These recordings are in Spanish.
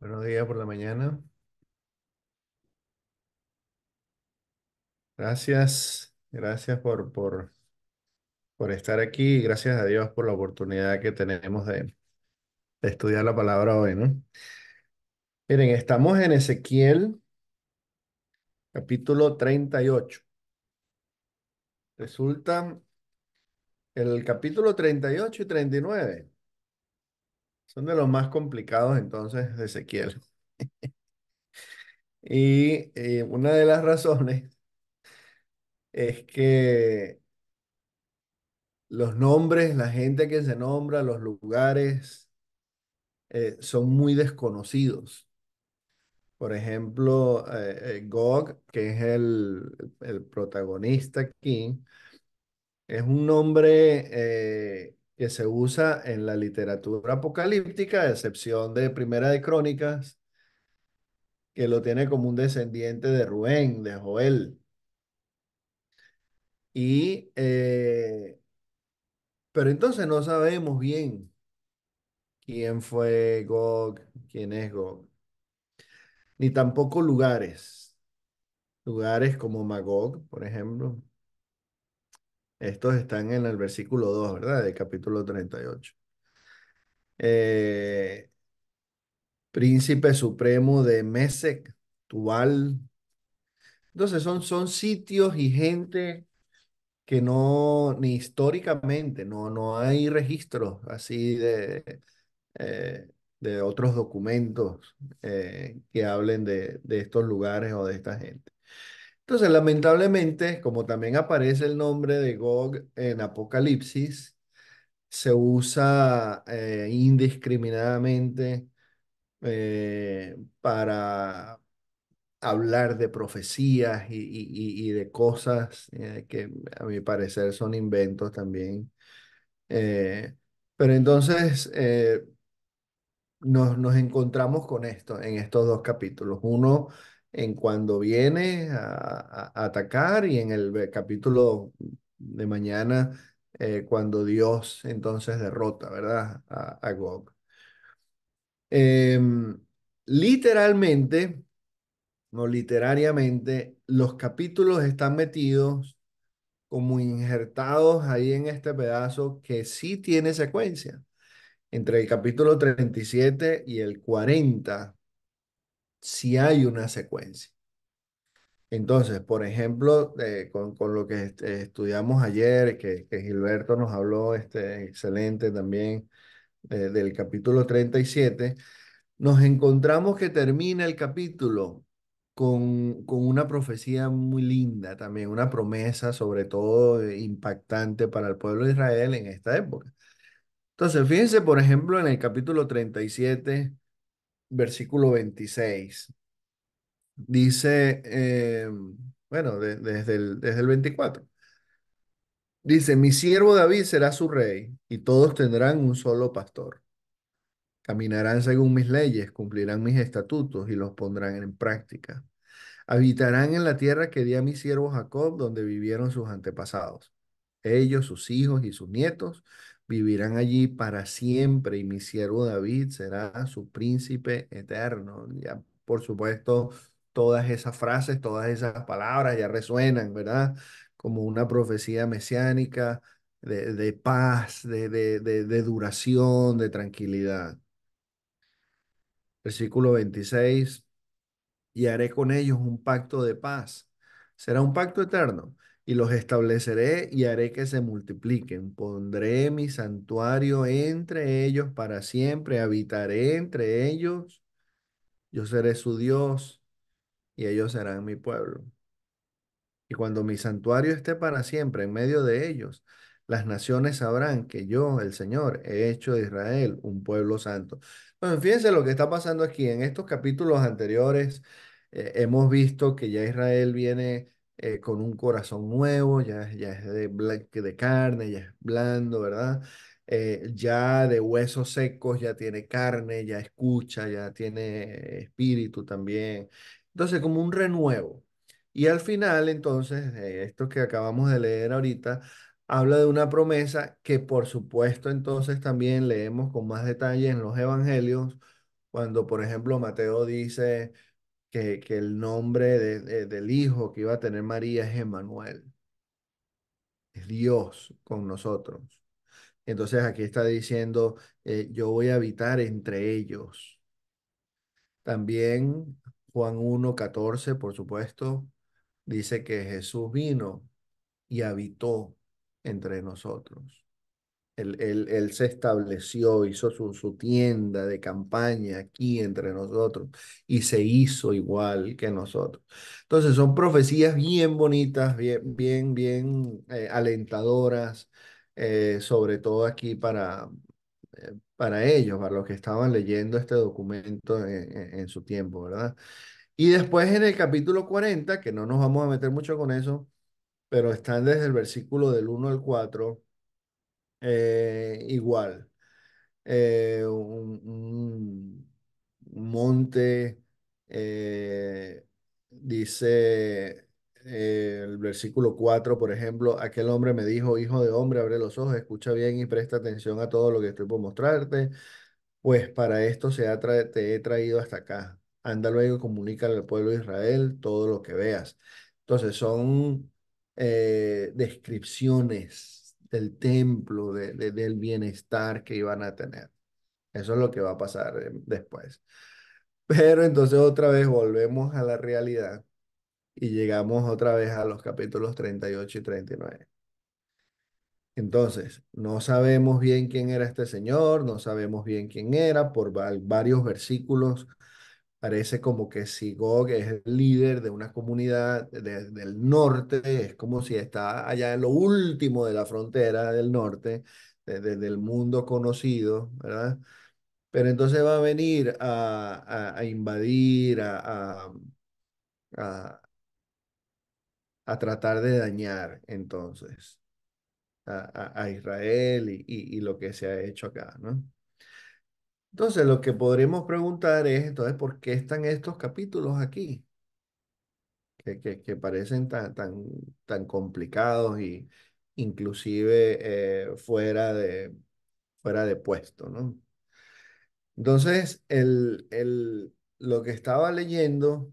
Buenos días por la mañana. Gracias, gracias por, por, por estar aquí y gracias a Dios por la oportunidad que tenemos de, estudiar la palabra hoy, ¿no? Miren, estamos en Ezequiel, capítulo 38. Resulta el capítulo 38 y 39 son de los más complicados entonces de Ezequiel. y eh, una de las razones es que los nombres, la gente que se nombra, los lugares, eh, son muy desconocidos. Por ejemplo, eh, Gog, que es el, el, protagonista aquí, es un nombre que se usa en la literatura apocalíptica, a excepción de Primera de Crónicas, que lo tiene como un descendiente de Rubén, de Joel. Y, eh, pero entonces no sabemos bien quién fue Gog, quién es Gog, ni tampoco lugares, lugares como Magog, por ejemplo, estos están en el versículo 2, ¿verdad? Del capítulo 38. Eh, príncipe supremo de Mesec, Tuval. Entonces son, son sitios y gente que no, ni históricamente, no, no hay registros así de, eh, de otros documentos eh, que hablen de, de estos lugares o de esta gente. Entonces, lamentablemente, como también aparece el nombre de Gog en Apocalipsis, se usa eh, indiscriminadamente eh, para hablar de profecías y, de cosas eh, que a mi parecer son inventos también. pero entonces nos, nos encontramos con esto en estos dos capítulos. Uno en cuando viene a, atacar y en el eh, capítulo de mañana eh, cuando Dios entonces derrota, ¿verdad? A, Gog. Em, literalmente, no literariamente, los capítulos están metidos como injertados ahí en este pedazo que sí tiene secuencia. Entre el capítulo 37 y el 40 si hay una secuencia. Entonces, por ejemplo, eh, con, lo que eh, estudiamos ayer, que, Gilberto nos habló, este, excelente también, eh, del capítulo 37, nos encontramos que termina el capítulo con, con una profecía muy linda también, una promesa sobre todo impactante para el pueblo de Israel en esta época. Entonces, fíjense, por ejemplo, en el capítulo 37, versículo 26. Dice, eh, bueno, desde, el, desde el 24. Dice, mi siervo David será su rey y todos tendrán un solo pastor. Caminarán según mis leyes, cumplirán mis estatutos y los pondrán en práctica. Habitarán en la tierra que di a mi siervo Jacob, donde vivieron sus antepasados. Ellos, sus hijos y sus nietos vivirán allí para siempre y mi siervo David será su príncipe eterno. Ya, por supuesto, todas esas frases, todas esas palabras ya resuenan, ¿verdad? Como una profecía mesiánica de, de paz, de, de, de, duración, de tranquilidad. Versículo 26, y haré con ellos un pacto de paz. Será un pacto eterno y los estableceré y haré que se multipliquen. Pondré mi santuario entre ellos para siempre, habitaré entre ellos, yo seré su Dios y ellos serán mi pueblo. Y cuando mi santuario esté para siempre en medio de ellos, las naciones sabrán que yo, el Señor, he hecho de Israel un pueblo santo. fíjense lo que está pasando aquí. En estos capítulos anteriores eh, hemos visto que ya Israel viene eh, con un corazón nuevo, ya, ya es de, de carne, ya es blando, ¿verdad? Eh, ya de huesos secos, ya tiene carne, ya escucha, ya tiene espíritu también. Entonces, como un renuevo. Y al final, entonces, eh, esto que acabamos de leer ahorita, habla de una promesa que por supuesto entonces también leemos con más detalle en los evangelios, cuando por ejemplo Mateo dice, que, el nombre de, del hijo que iba a tener María es Emmanuel Es Dios con nosotros. Entonces aquí está diciendo, eh, yo voy a habitar entre ellos. También Juan 1.14, por supuesto, dice que Jesús vino y habitó entre nosotros. Él, se estableció, hizo su, tienda de campaña aquí entre nosotros y se hizo igual que nosotros. Entonces son profecías bien bonitas, bien, bien, bien eh, alentadoras, eh, sobre todo aquí para, eh, para ellos, para los que estaban leyendo este documento en, en su tiempo, ¿verdad? Y después en el capítulo 40, que no nos vamos a meter mucho con eso, pero están desde el versículo del 1 al 4 eh, igual. Eh, un, monte, eh, dice el versículo 4, por ejemplo, aquel hombre me dijo, hijo de hombre, abre los ojos, escucha bien y presta atención a todo lo que estoy por mostrarte, pues para esto se te he traído hasta acá. Anda luego y al pueblo de Israel todo lo que veas. Entonces son descripciones del templo, del bienestar que iban a tener. Eso es lo que va a pasar eh, después. Pero entonces otra vez volvemos a la realidad y llegamos otra vez a los capítulos 38 y 39. Entonces, no sabemos bien quién era este señor, no sabemos bien quién era, por varios versículos parece como que Sigog es el líder de una comunidad del norte, es como si está allá en lo último de la frontera del norte, desde el del mundo conocido, ¿verdad? Pero entonces va a venir a, a, invadir, a, a, tratar de dañar entonces a, Israel y, y lo que se ha hecho acá, ¿no? Entonces, lo que podríamos preguntar es, entonces, ¿por qué están estos capítulos aquí? Que, que, parecen tan, tan, tan complicados e inclusive eh, fuera, de, fuera de puesto, ¿no? Entonces, el, el, lo que estaba leyendo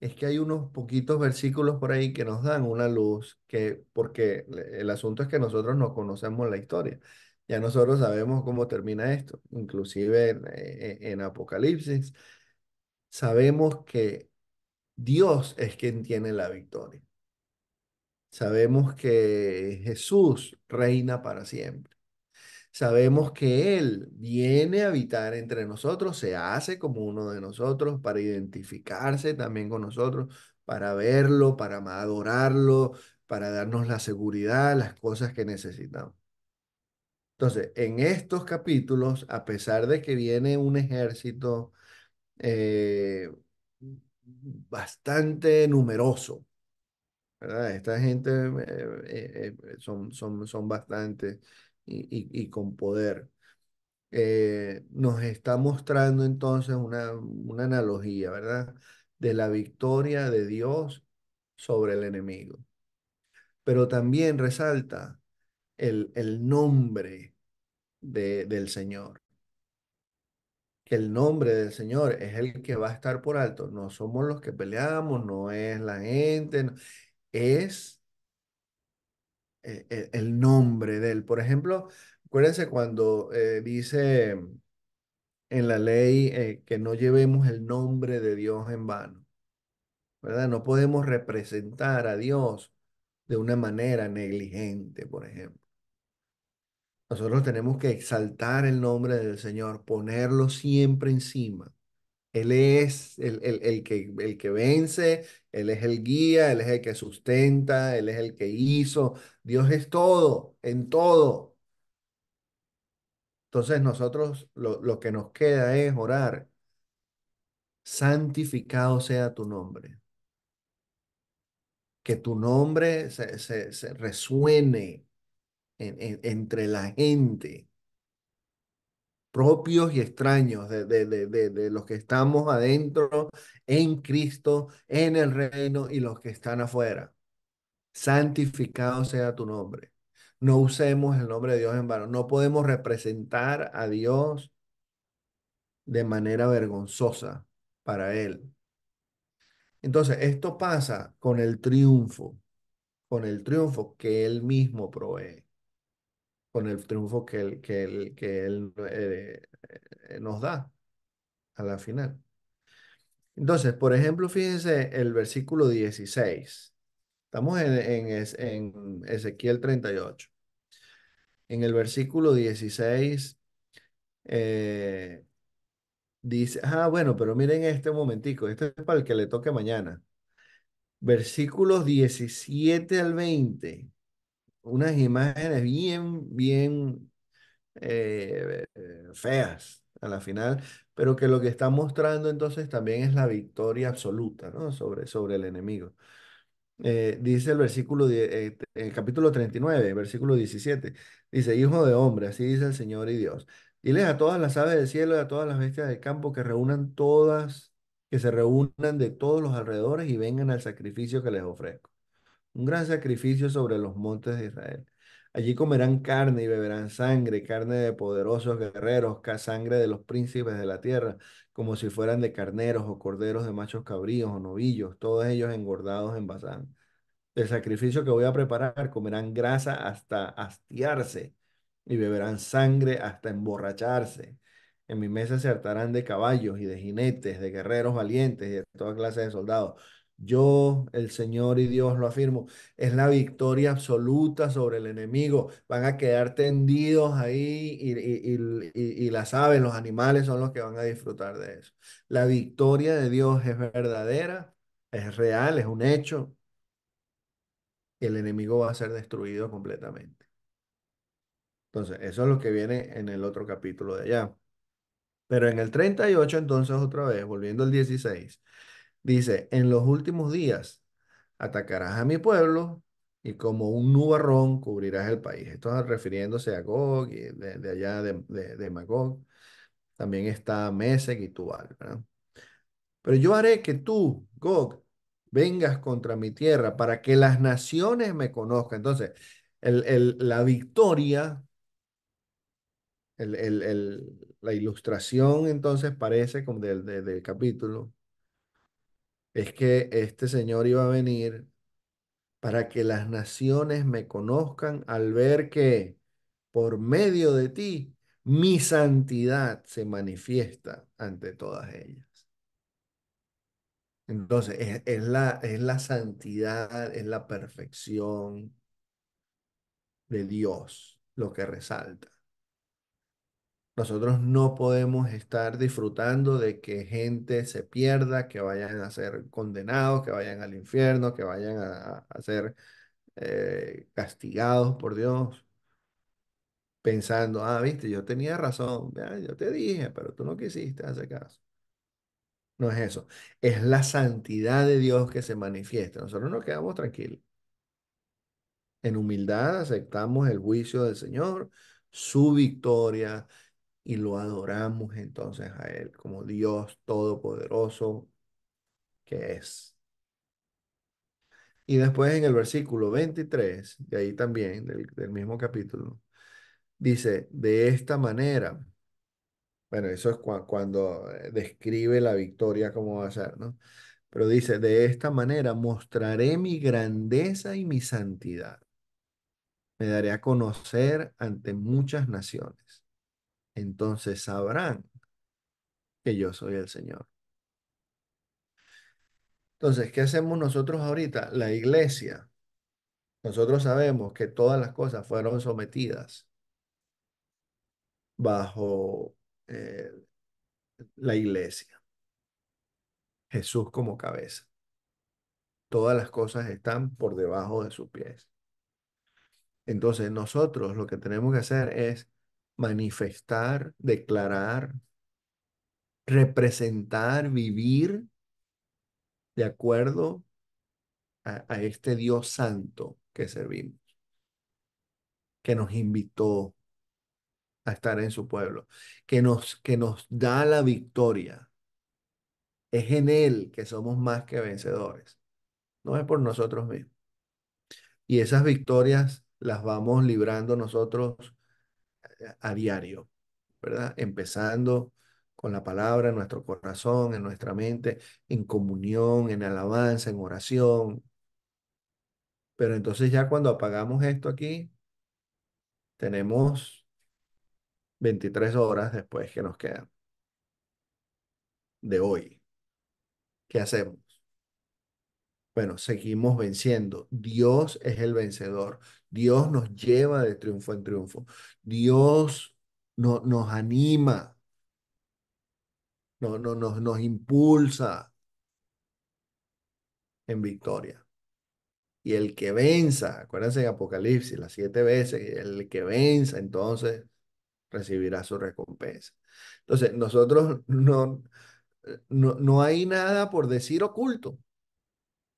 es que hay unos poquitos versículos por ahí que nos dan una luz, que, porque el asunto es que nosotros no conocemos la historia. Ya nosotros sabemos cómo termina esto, inclusive eh, en, Apocalipsis. Sabemos que Dios es quien tiene la victoria. Sabemos que Jesús reina para siempre. Sabemos que Él viene a habitar entre nosotros, se hace como uno de nosotros para identificarse también con nosotros, para verlo, para adorarlo, para darnos la seguridad, las cosas que necesitamos. Entonces, en estos capítulos, a pesar de que viene un ejército eh, bastante numeroso, ¿verdad? Esta gente eh, eh, son, son, son bastante y, y, con poder. nos está mostrando entonces una, una analogía, ¿verdad? De la victoria de Dios sobre el enemigo. Pero también resalta el, el nombre del Señor. Que el nombre del Señor es el que va a estar por alto. No somos los que peleamos, no es la gente, es e, e, el, nombre de Él. Por ejemplo, acuérdense cuando eh, dice en la ley eh, que no llevemos el nombre de Dios en vano. ¿verdad? No podemos representar a Dios de una manera negligente, por ejemplo. Nosotros tenemos que exaltar el nombre del Señor, ponerlo siempre encima. Él es el, que, el que vence, Él es el guía, Él es el que sustenta, Él es el que hizo. Dios es todo, en todo. Entonces nosotros lo, que nos queda es orar. Santificado sea tu nombre. Que tu nombre se resuene entre la gente, propios y extraños de, de, de, los que estamos adentro en Cristo, en el reino y los que están afuera. Santificado sea tu nombre. No usemos el nombre de Dios en vano. No podemos representar a Dios de manera vergonzosa para Él. Entonces, esto pasa con el triunfo, con el triunfo que Él mismo provee con el triunfo que él, que que él eh, eh, nos da a la final. Entonces, por ejemplo, fíjense el versículo 16. Estamos en, en, Ezequiel 38. En el versículo 16 eh, dice, ah, bueno, pero miren este momentico, este es para el que le toque mañana. Versículos 17 al 20 unas imágenes bien, bien eh, eh, feas a la final, pero que lo que está mostrando entonces también es la victoria absoluta ¿no? sobre, sobre el enemigo. Eh, dice el versículo, el capítulo 39, versículo 17, dice, Hijo de hombre, así dice el Señor y Dios. Diles a todas las aves del cielo y a todas las bestias del campo que reúnan todas, que se reúnan de todos los alrededores y vengan al sacrificio que les ofrezco un gran sacrificio sobre los montes de Israel. Allí comerán carne y beberán sangre, carne de poderosos guerreros, sangre de los príncipes de la tierra, como si fueran de carneros o corderos de machos cabríos o novillos, todos ellos engordados en Basán. El sacrificio que voy a preparar comerán grasa hasta hastiarse y beberán sangre hasta emborracharse. En mi mesa se hartarán de caballos y de jinetes, de guerreros valientes y de toda clase de soldados yo, el Señor y Dios lo afirmo, es la victoria absoluta sobre el enemigo. Van a quedar tendidos ahí y, las aves, los animales son los que van a disfrutar de eso. La victoria de Dios es verdadera, es real, es un hecho. El enemigo va a ser destruido completamente. Entonces, eso es lo que viene en el otro capítulo de allá. Pero en el 38, entonces, otra vez, volviendo al 16. Dice, en los últimos días atacarás a mi pueblo y como un nubarrón cubrirás el país. Esto refiriéndose a Gog, y de, allá de, Magog. También está Mesec y Tubal. Pero yo haré que tú, Gog, vengas contra mi tierra para que las naciones me conozcan. Entonces, el, la victoria, la ilustración entonces parece como del capítulo, es que este Señor iba a venir para que las naciones me conozcan al ver que por medio de ti mi santidad se manifiesta ante todas ellas. Entonces, es, la, es la santidad, es la perfección de Dios lo que resalta. Nosotros no podemos estar disfrutando de que gente se pierda, que vayan a ser condenados, que vayan al infierno, que vayan a, ser eh, castigados por Dios, pensando, ah, viste, yo tenía razón, yo te dije, pero tú no quisiste hacer caso. No es eso, es la santidad de Dios que se manifiesta. Nosotros nos quedamos tranquilos. En humildad aceptamos el juicio del Señor, su victoria, y lo adoramos entonces a Él como Dios todopoderoso que es. Y después en el versículo 23, de ahí también, del, mismo capítulo, dice, de esta manera, bueno, eso es cuando eh, describe la victoria, como va a ser, ¿no? Pero dice, de esta manera mostraré mi grandeza y mi santidad. Me daré a conocer ante muchas naciones entonces sabrán que yo soy el Señor. Entonces, ¿qué hacemos nosotros ahorita? La iglesia. Nosotros sabemos que todas las cosas fueron sometidas bajo eh, la iglesia. Jesús como cabeza. Todas las cosas están por debajo de sus pies. Entonces nosotros lo que tenemos que hacer es manifestar, declarar, representar, vivir de acuerdo a, este Dios santo que servimos, que nos invitó a estar en su pueblo, que nos, que nos da la victoria. Es en Él que somos más que vencedores, no es por nosotros mismos. Y esas victorias las vamos librando nosotros a diario, ¿verdad? Empezando con la palabra en nuestro corazón, en nuestra mente, en comunión, en alabanza, en oración. Pero entonces ya cuando apagamos esto aquí, tenemos 23 horas después que nos quedan de hoy. ¿Qué hacemos? Bueno, seguimos venciendo. Dios es el vencedor. Dios nos lleva de triunfo en triunfo. Dios no, nos anima, no, no, nos, nos impulsa en victoria. Y el que venza, acuérdense en Apocalipsis, las siete veces, el que venza entonces recibirá su recompensa. Entonces, nosotros no, no hay nada por decir oculto.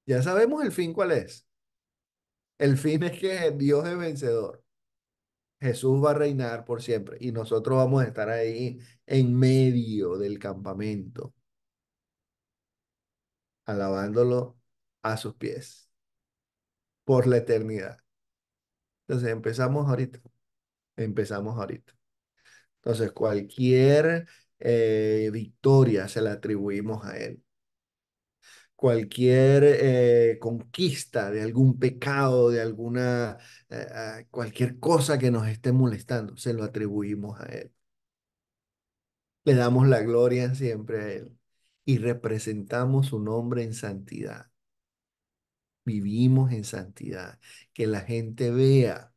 Ya sabemos el fin cuál es. El fin es que Dios es vencedor. Jesús va a reinar por siempre y nosotros vamos a estar ahí en medio del campamento, alabándolo a sus pies por la eternidad. Entonces empezamos ahorita, empezamos ahorita. Entonces cualquier eh, victoria se la atribuimos a Él cualquier eh, conquista de algún pecado, de alguna, eh, ah, cualquier cosa que nos esté molestando, se lo atribuimos a Él. Le damos la gloria siempre a Él y representamos su nombre en santidad. Vivimos en santidad. Que la gente vea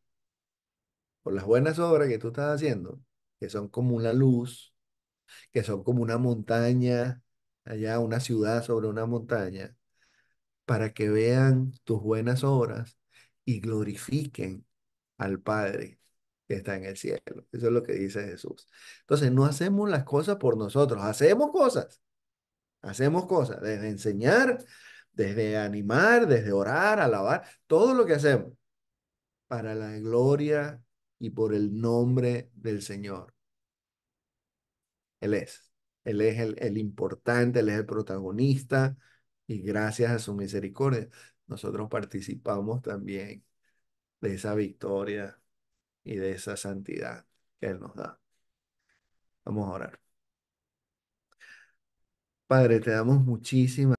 por las buenas obras que tú estás haciendo, que son como una luz, que son como una montaña allá una ciudad sobre una montaña, para que vean tus buenas obras y glorifiquen al Padre que está en el cielo. Eso es lo que dice Jesús. Entonces, no hacemos las cosas por nosotros, hacemos cosas. Hacemos cosas, desde enseñar, desde animar, desde orar, alabar, todo lo que hacemos para la gloria y por el nombre del Señor. Él es. Él es el, el importante, Él es el protagonista y gracias a su misericordia nosotros participamos también de esa victoria y de esa santidad que Él nos da. Vamos a orar. Padre, te damos muchísimas